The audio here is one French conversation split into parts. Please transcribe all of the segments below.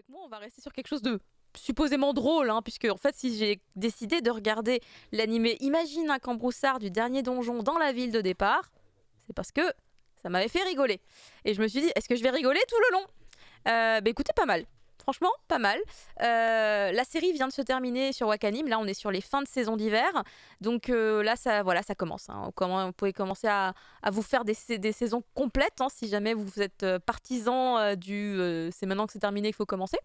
avec moi, on va rester sur quelque chose de supposément drôle, hein, puisque en fait, si j'ai décidé de regarder l'animé Imagine un cambroussard du dernier donjon dans la ville de départ, c'est parce que ça m'avait fait rigoler. Et je me suis dit, est-ce que je vais rigoler tout le long euh, bah, écoutez, pas mal franchement, pas mal. Euh, la série vient de se terminer sur Wakanim. Là, on est sur les fins de saison d'hiver. Donc euh, là, ça, voilà, ça commence. Hein. Vous pouvez commencer à, vous faire des, saisons complètes hein, si jamais vous êtes euh, partisan du c'est maintenant que c'est terminé qu'il faut commencer.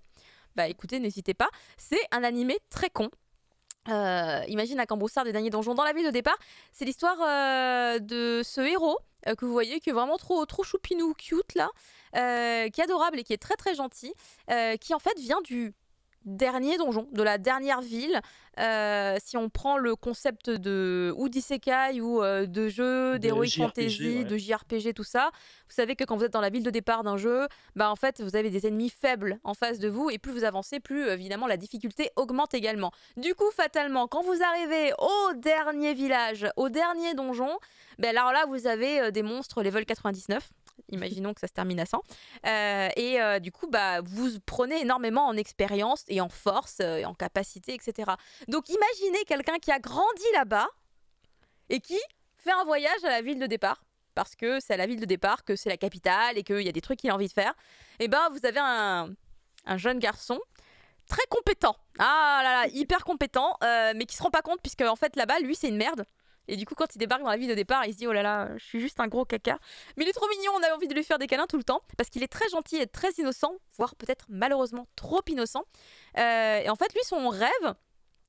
Bah écoutez, n'hésitez pas. C'est un animé très con. Euh, imagine à Cambroussard des derniers donjons dans la ville de départ. C'est l'histoire euh, de ce héros euh, que vous voyez qui est vraiment trop, trop choupinou, cute là, qui est adorable et qui est très très gentil, qui en fait vient du dernier donjon, de la dernière ville. Euh, si on prend le concept de ou ou euh, de jeu, d'heroic fantasy, de JRPG, tout ça, vous savez que quand vous êtes dans la ville de départ d'un jeu, bah en fait vous avez des ennemis faibles en face de vous et plus vous avancez, plus euh, évidemment la difficulté augmente également. Du coup, fatalement, quand vous arrivez au dernier village, au dernier donjon, ben alors là vous avez des monstres level 99 imaginons que ça se termine à 100. Euh, et euh, du coup, bah, vous prenez énormément en expérience et en force, euh, et en capacité, etc. Donc imaginez quelqu'un qui a grandi là-bas et qui fait un voyage à la ville de départ. Parce que c'est à la ville de départ, que c'est la capitale et qu'il y a des trucs qu'il a envie de faire. Et eh ben, vous avez un, jeune garçon très compétent. Ah là là, hyper compétent, mais qui se rend pas compte puisque en fait là-bas, lui, c'est une merde. Et du coup, quand il débarque dans la vie de départ, il se dit Oh là là, je suis juste un gros caca. Mais il est trop mignon, on a envie de lui faire des câlins tout le temps. Parce qu'il est très gentil et très innocent, voire peut-être malheureusement trop innocent. Euh, et en fait, lui, son rêve,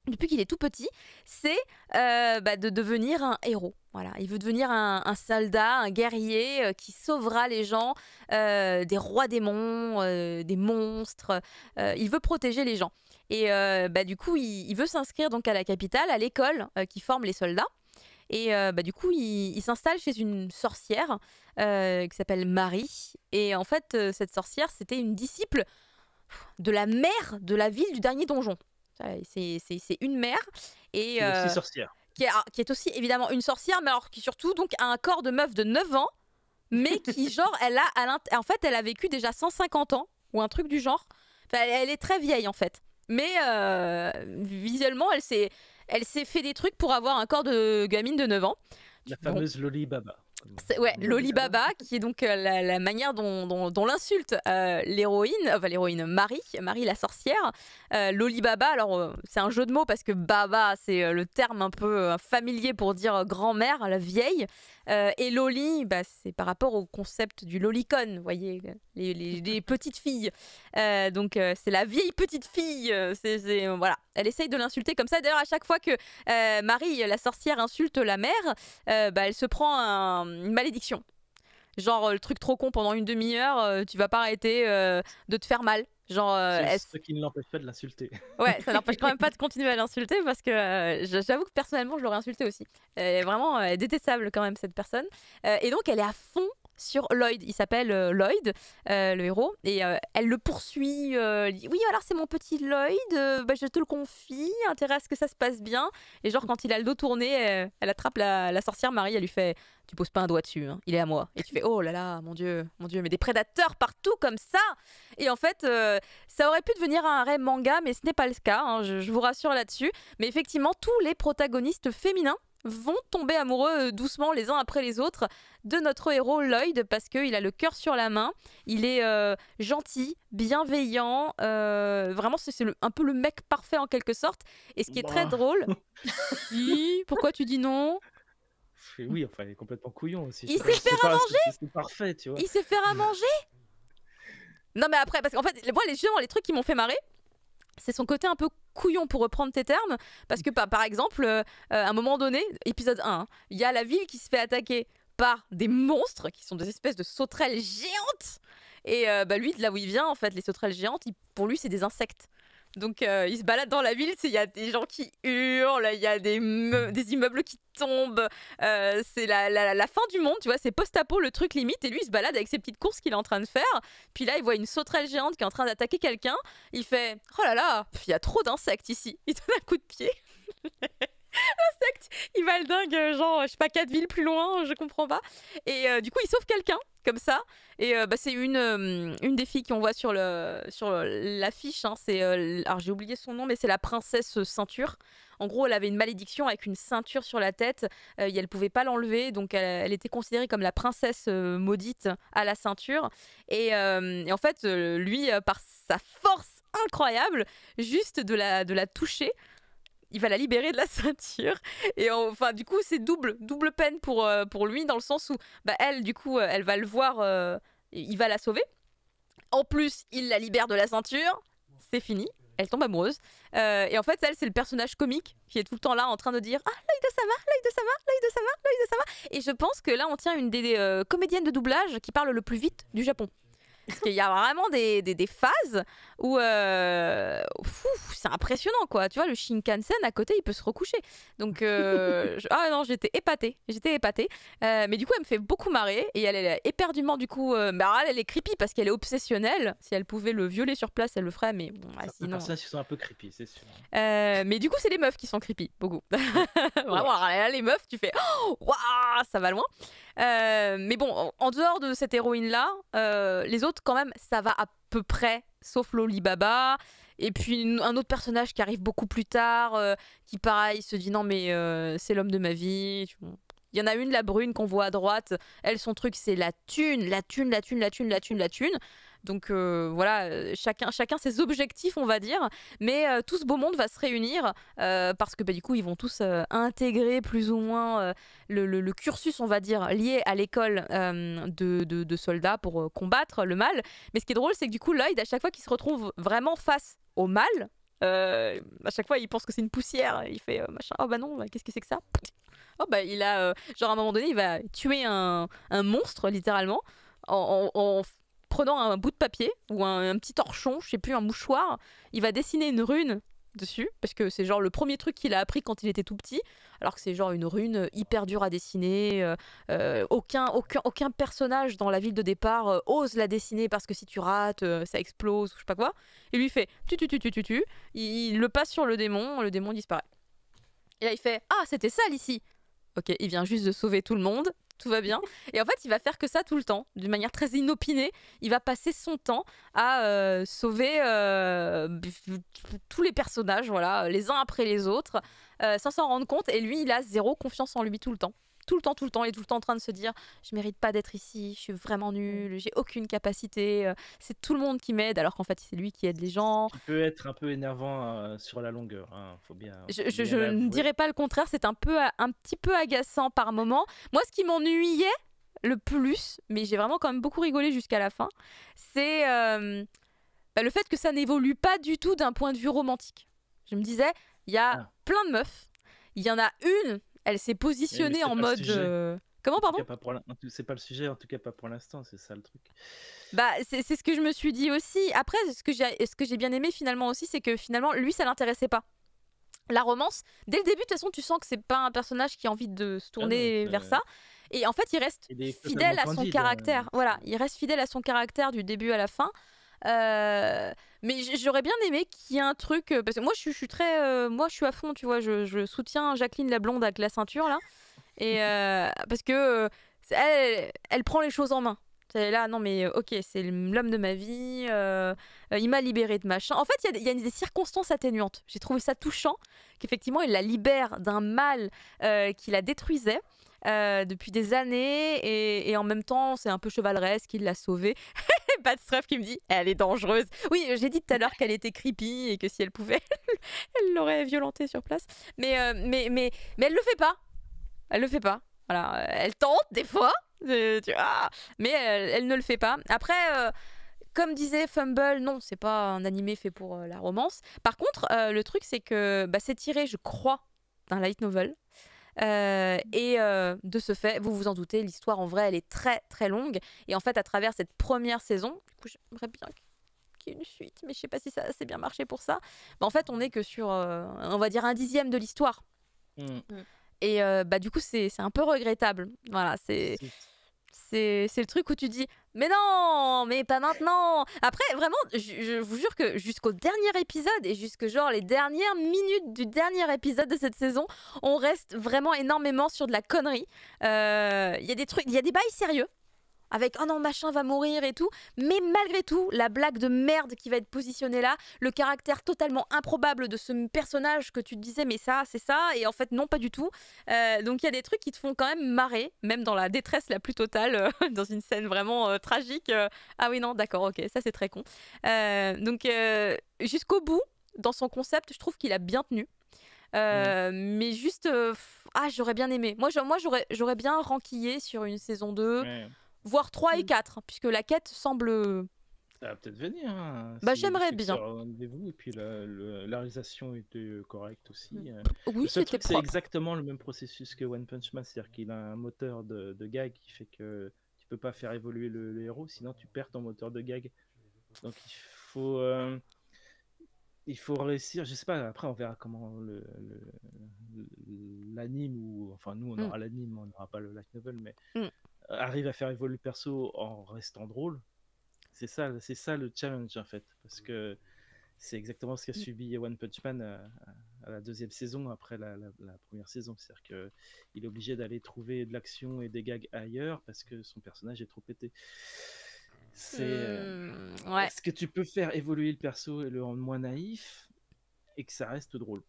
depuis qu'il est tout petit, c'est euh, bah, de devenir un héros. Voilà, il veut devenir un, soldat, un guerrier euh, qui sauvera les gens des rois démons, des monstres. il veut protéger les gens. Et bah, du coup, il, il veut s'inscrire donc à la capitale, à l'école qui forme les soldats. Et euh, bah, du coup, il, s'installe chez une sorcière euh, qui s'appelle Marie. Et en fait, euh, cette sorcière, c'était une disciple de la mère de la ville du dernier donjon. C'est une mère. Et, sorcière. Ah, qui est, aussi évidemment une sorcière, mais alors qui surtout donc, a un corps de meuf de 9 ans, mais qui, genre, elle a, en fait, elle a vécu déjà 150 ans, ou un truc du genre. Enfin, elle, elle est très vieille, en fait. Mais visuellement, elle s'est elle s'est fait des trucs pour avoir un corps de gamine de 9 ans. La fameuse bon. Baba. Ouais, Baba, qui est donc euh, la, manière dont, l'insulte euh, l'héroïne, enfin l'héroïne Marie, Marie la sorcière. Euh, Baba. alors euh, c'est un jeu de mots parce que baba, c'est le terme un peu familier pour dire grand-mère, la vieille. Euh, et Loli, bah, c'est par rapport au concept du lolicon, vous voyez, les, petites filles. Euh, donc euh, c'est la vieille petite fille. c'est voilà. Elle essaye de l'insulter comme ça. D'ailleurs, à chaque fois que Marie, la sorcière, insulte la mère, bah, elle se prend une malédiction. Genre le truc trop con pendant une demi-heure, tu vas pas arrêter de te faire mal. Genre, euh, ce qui ne l'empêche pas de l'insulter. Ouais, ça l'empêche quand même pas de continuer à l'insulter parce que euh, j'avoue que personnellement, je l'aurais insulté aussi. Elle est vraiment euh, détestable quand même cette personne. et donc, elle est à fond sur Lloyd. Il s'appelle euh, Lloyd, euh, le héros, et euh, elle le poursuit. oui, alors c'est mon petit Lloyd, bah, je te le confie, intéresse que ça se passe bien. Et genre, quand il a le dos tourné, elle, attrape la, sorcière Marie, elle lui fait Tu poses pas un doigt dessus, hein, il est à moi. Et tu fais Oh là là, mon Dieu, mon Dieu, mais des prédateurs partout comme ça Et en fait, ça aurait pu devenir un vrai manga, mais ce n'est pas le cas, hein, je vous rassure là-dessus. Mais effectivement, tous les protagonistes féminins vont tomber amoureux euh, doucement les uns après les autres de notre héros Lloyd parce qu'il a le cœur sur la main. Il est euh, gentil, bienveillant, euh, vraiment c'est un peu le mec parfait en quelque sorte. Et ce qui est bah. très drôle, pourquoi tu dis non Oui, enfin il est complètement couillon aussi. Il sait faire à manger parfait, tu Il sait faire à manger Non mais après, parce qu'en fait, moi les, gens, les trucs qui m'ont fait marrer, c'est son côté un peu couillon pour reprendre tes termes, parce que par, exemple, euh, euh, à un moment donné, épisode 1, hein, il y a la ville qui se fait attaquer par des monstres qui sont des espèces de sauterelles géantes. Et euh, bah, lui, de là où il vient, en fait, les sauterelles géantes, pour lui, c'est des insectes. Donc euh, il se balade dans la ville, il y a des gens qui hurlent, il y a des, immeubles qui tombent, euh, c'est la, la, la, fin du monde, tu vois, c'est post-apo le truc limite, et lui il se balade avec ses petites courses qu'il est en train de faire, puis là il voit une sauterelle géante qui est en train d'attaquer quelqu'un, il fait ⁇ Oh là là, il y a trop d'insectes ici !⁇ Il donne un coup de pied. insecte il va le dingue, euh, genre, je sais pas, quatre villes plus loin, je comprends pas. Et euh, du coup, il sauve quelqu'un, comme ça. Et euh, bah, c'est une, une des filles qu'on voit sur, le, sur l'affiche. Hein. c'est, alors, j'ai oublié son nom, mais c'est la princesse ceinture. En gros, elle avait une malédiction avec une ceinture sur la tête. et elle pouvait pas l'enlever, donc elle, était considérée comme la princesse maudite à la ceinture. Et, en fait, lui, par sa force incroyable, juste de la, de la toucher, il va la libérer de la ceinture. Et enfin, du coup, c'est double, double peine pour, euh, pour lui, dans le sens où, bah, elle, du coup, euh, elle va le voir, euh, il va la sauver. En plus, il la libère de la ceinture, c'est fini. Elle tombe amoureuse. et en fait, elle, c'est le personnage comique qui est tout le temps là en train de dire Ah, l'œil de Sama, l'œil de Sama, l'œil de Sama, l'œil de Sama. Et je pense que là, on tient une des comédiennes de doublage qui parle le plus vite du Japon. Parce qu'il y a vraiment des, des, des phases ou euh, c'est impressionnant quoi. Tu vois, le Shinkansen à côté, il peut se recoucher. Donc, euh, ah non, j'étais épatée, j'étais épatée. Euh, mais du coup, elle me fait beaucoup marrer et elle est éperdument du coup. Bah, elle est creepy parce qu'elle est obsessionnelle. Si elle pouvait le violer sur place, elle le ferait. Mais bon, Ça, sinon. sont un peu creepy, c'est sûr. mais du coup, c'est les meufs qui sont creepy, beaucoup. Vraiment, les meufs, tu fais, oh ça va loin. mais bon, en dehors de cette héroïne là, les autres quand même, ça va à peu près sauf Baba Et puis un autre personnage qui arrive beaucoup plus tard, euh, qui pareil se dit non mais euh, c'est l'homme de ma vie. Il y en a une, la brune qu'on voit à droite. Elle, son truc, c'est la thune, la thune, la thune, la thune, la thune, la thune. Donc euh, voilà, euh, chacun, chacun ses objectifs, on va dire. Mais euh, tout ce beau monde va se réunir parce que bah, du coup, ils vont tous intégrer plus ou moins le, cursus, on va dire, lié à l'école de, soldats pour combattre le mal. Mais ce qui est drôle, c'est que du coup, Lloyd, à chaque fois qu'il se retrouve vraiment face au mal, à chaque fois, il pense que c'est une poussière. Il fait machin. Oh bah non, bah, qu'est-ce que c'est que ça oh bah, il a euh, genre à un moment donné il va tuer un, monstre littéralement en, prenant un bout de papier ou un, petit torchon, je sais plus, un mouchoir. Il va dessiner une rune dessus parce que c'est genre le premier truc qu'il a appris quand il était tout petit alors que c'est genre une rune hyper dure à dessiner euh, euh, aucun, aucun, aucun personnage dans la ville de départ ose la dessiner parce que si tu rates ça explose ou je sais pas quoi et lui fait tu tu tu tu tu tu il, il le passe sur le démon le démon disparaît et là il fait ah c'était sale ici ok, il vient juste de sauver tout le monde, tout va bien. Et en fait, il va faire que ça tout le temps, d'une manière très inopinée. Il va passer son temps à euh, sauver euh, tous les personnages, voilà, les uns après les autres, euh, sans s'en rendre compte. Et lui, il a zéro confiance en lui tout le temps tout le temps, tout le temps, il est tout le temps en train de se dire je mérite pas d'être ici, je suis vraiment nul, j'ai aucune capacité, euh, c'est tout le monde qui m'aide, alors qu'en fait c'est lui qui aide les gens. Ça peut être un peu énervant euh, sur la longueur, hein, faut bien. je, ne dirais pas le contraire, c'est un peu, un petit peu agaçant par moment. Moi, ce qui m'ennuyait le plus, mais j'ai vraiment quand même beaucoup rigolé jusqu'à la fin, c'est euh, bah, le fait que ça n'évolue pas du tout d'un point de vue romantique. Je me disais, il y a ah. plein de meufs, il y en a une elle s'est eh, positionnée en mode. Euh, comment, pardon C'est pas le sujet, en tout cas pas pour l'instant, c'est ça le truc. Bah, c'est ce que je me suis dit aussi. Après, ce que j'ai bien aimé finalement aussi, c'est que finalement, lui, ça l'intéressait pas. La romance, dès le début, de toute façon, tu sens que c'est pas un personnage qui a envie de se ah tourner vers euh, ça. Et en fait, il reste fidèle à son hein, caractère. Voilà, il reste fidèle à son caractère du début à la fin. Euh, mais j'aurais bien aimé qu'il y ait un truc. Euh, parce que moi, je, suis très. Euh, moi, je suis à fond, tu vois. Je, soutiens Jacqueline la blonde avec la ceinture, là. Et euh, parce que. Elle, prend les choses en main. là, non mais ok, c'est l'homme de ma vie, il m'a libéré de machin. En fait, il y, y, a des circonstances atténuantes. J'ai trouvé ça touchant, qu'effectivement, il la libère d'un mal qui la détruisait. Euh, depuis des années et, en même temps c'est un peu chevaleresque, il l'a sauvée. de qui me dit elle est dangereuse. Oui, euh, j'ai dit tout à l'heure qu'elle était creepy et que si elle pouvait, elle l'aurait violentée sur place. Mais, elle euh, mais, mais, mais elle le fait pas. Elle le fait pas. Voilà, elle tente des fois, tu vois, mais elle, ne le fait pas. Après. comme disait Fumble, non, c'est pas un animé fait pour la romance. Par contre, le truc, c'est que bah, c'est tiré, je crois, d'un light novel. Euh, et euh, de ce fait, vous vous en doutez, l'histoire en vrai, elle est très très longue. Et en fait, à travers cette première saison, du coup, j'aimerais bien qu'il y ait une suite, mais je sais pas si ça a bien marché pour ça. Bah, en fait, on n'est que sur, euh, on va dire, un dixième de l'histoire. Mmh. Mmh. Et bah, du coup, c'est un peu regrettable. Voilà, c'est c'est le truc où tu dis mais non, mais pas maintenant. Après, vraiment, je, vous jure que jusqu'au dernier épisode et jusque genre les dernières minutes du dernier épisode de cette saison, on reste vraiment énormément sur de la connerie. Euh, il y a des trucs, il y a des bails sérieux avec oh non machin va mourir et tout mais malgré tout la blague de merde qui va être positionnée là le caractère totalement improbable de ce personnage que tu te disais mais ça c'est ça et en fait non pas du tout euh, donc il y a des trucs qui te font quand même marrer même dans la détresse la plus totale euh, dans une scène vraiment euh, tragique ah oui non d'accord ok ça c'est très con donc jusqu'au bout dans son concept je trouve qu'il a bien tenu mm. mais juste ah j'aurais bien aimé moi j'aurais moi, j'aurais bien ranquillé sur une saison 2 voire 3 et 4, mm. hein, puisque la quête semble. Ça va peut-être venir. Hein, bah, j'aimerais bien. Rendez-vous et puis la, réalisation était euh, correcte aussi. Mm. Euh. Oui, c'était C'est exactement le même processus que One Punch Man, c'est-à-dire qu'il a un moteur de, gag qui fait que tu peux pas faire évoluer le, héros, sinon tu perds ton moteur de gag. Donc il faut. Euh, il faut réussir, je sais pas, après on verra comment l'anime, le, ou enfin nous on mm. aura l'anime, on n'aura pas le light novel, mais arrive à faire évoluer le perso en restant drôle, c'est ça, c'est ça le challenge en fait, parce mmh. que c'est exactement ce qu'a mmh. subi One Punch Man euh, à, la deuxième saison après la, première saison, c'est-à-dire que il est obligé d'aller trouver de l'action et des gags ailleurs parce que son personnage est trop pété. C'est euh, mmh, est-ce que tu peux faire évoluer le perso et le rendre moins naïf et que ça reste drôle.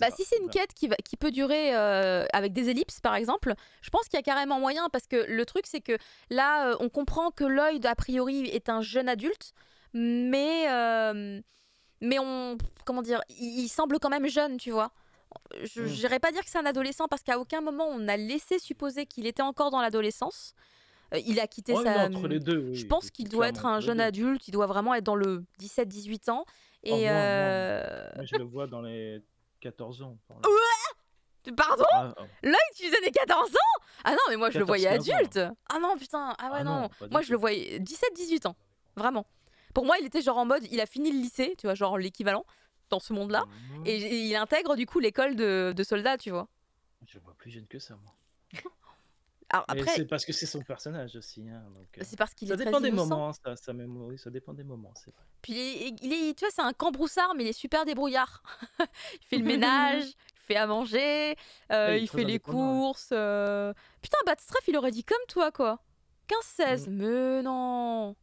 Bah, si c'est une quête qui, va, qui peut durer euh, avec des ellipses, par exemple, je pense qu'il y a carrément moyen parce que le truc, c'est que là, euh, on comprend que Lloyd, a priori, est un jeune adulte, mais. Euh, mais on. Comment dire il, semble quand même jeune, tu vois. Je n'irais hmm. pas dire que c'est un adolescent parce qu'à aucun moment on a laissé supposer qu'il était encore dans l'adolescence. il a quitté oh, sa. Entre les deux, Je pense qu'il doit être un jeune adulte, il doit vraiment être dans le 17-18 ans. Oh, et je le vois dans les 14 ans. ouais Pardon Là, il te tu des 14 ans Ah non, mais moi je le voyais adulte. Ah non, putain. Ah ouais, ah non. moi je le voyais 17-18 ans. Vraiment. Pour moi, il était genre en mode, il a fini le lycée, tu vois, genre l'équivalent dans ce monde-là. Ah Et, il intègre du coup l'école de, de soldats, tu vois. Je le vois plus jeune que ça, moi. c'est parce que c'est son personnage aussi. Hein, bah, c'est parce qu'il est dépend des moments, hein, ça, ça, ça dépend des moments, Puis il est, tu vois, c'est un cambroussard, mais il est super débrouillard. il fait le ménage, il fait à manger, il, fait les courses. Euh... Putain, Batstraff, il aurait dit comme toi, quoi. 15-16, mmh. mais non.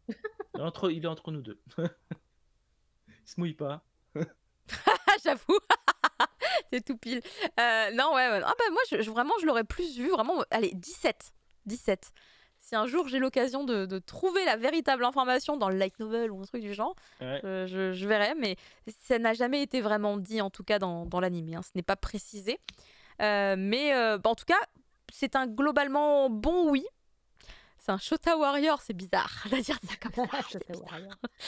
entre, il est entre nous deux. il se mouille pas. J'avoue. c'est tout pile. Euh, non, ouais, Ah bah moi, je, vraiment, je l'aurais plus vu. Vraiment, euh, allez, 17. 17. Si un jour j'ai l'occasion de, de, trouver la véritable information dans le light novel ou un truc du genre, je, verrai. Mais ça n'a jamais été vraiment dit, en tout cas dans, dans l'anime. Hein. Ce n'est pas précisé. Euh, mais bah, en tout cas, c'est un globalement bon oui. C'est un Shota Warrior, c'est bizarre de dire ça comme ça.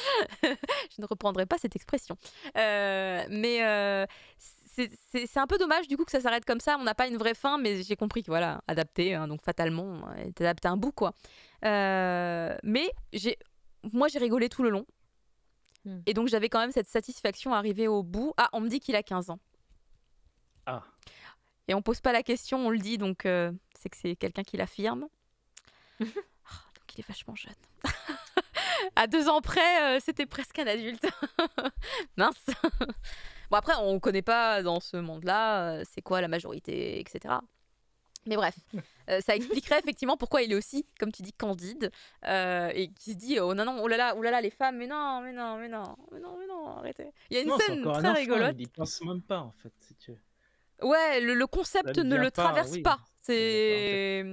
je ne reprendrai pas cette expression. mais euh, c'est un peu dommage du coup que ça s'arrête comme ça. On n'a pas une vraie fin, mais j'ai compris que voilà, adapté, hein, donc fatalement, est euh, adapté un bout quoi. Euh, mais j'ai, moi j'ai rigolé tout le long. Hmm. Et donc j'avais quand même cette satisfaction arrivée au bout. Ah, on me dit qu'il a 15 ans. Ah. Et on pose pas la question, on le dit, donc euh, c'est que c'est quelqu'un qui l'affirme. Ah, donc il est vachement jeune à deux ans près, euh, c'était presque un adulte. Mince. bon, après, on ne connaît pas dans ce monde-là, euh, c'est quoi la majorité, etc. Mais bref, euh, ça expliquerait effectivement pourquoi il est aussi, comme tu dis, candide et qui se dit oh non non oh là là oh là là les femmes mais non mais non mais non mais non arrêtez. Il y a une scène très un rigolote. Il pense même pas en fait si tu. Ouais, le, concept ne le traverse pas. C'est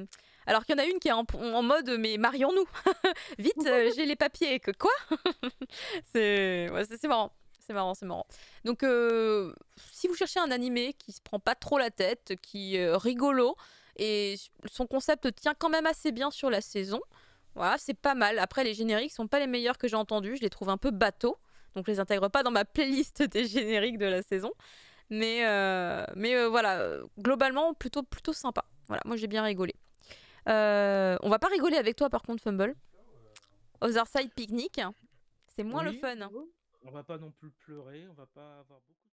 alors qu'il y en a une qui est en, mode mais marions-nous Vite, euh, j'ai les papiers. Que quoi C'est marrant. C'est marrant, c'est marrant. Donc, euh, si vous cherchez un animé qui se prend pas trop la tête, qui est euh, rigolo, et son concept tient quand même assez bien sur la saison, voilà, c'est pas mal. Après, les génériques sont pas les meilleurs que j'ai entendus, je les trouve un peu bateaux, donc je les intègre pas dans ma playlist des génériques de la saison. Mais, voilà, globalement, plutôt, plutôt sympa. Voilà, moi j'ai bien rigolé. Euh, on va pas rigoler avec toi par contre, Fumble. Other Side Picnic, c'est moins le fun. On va pas non plus pleurer, on va pas avoir beaucoup.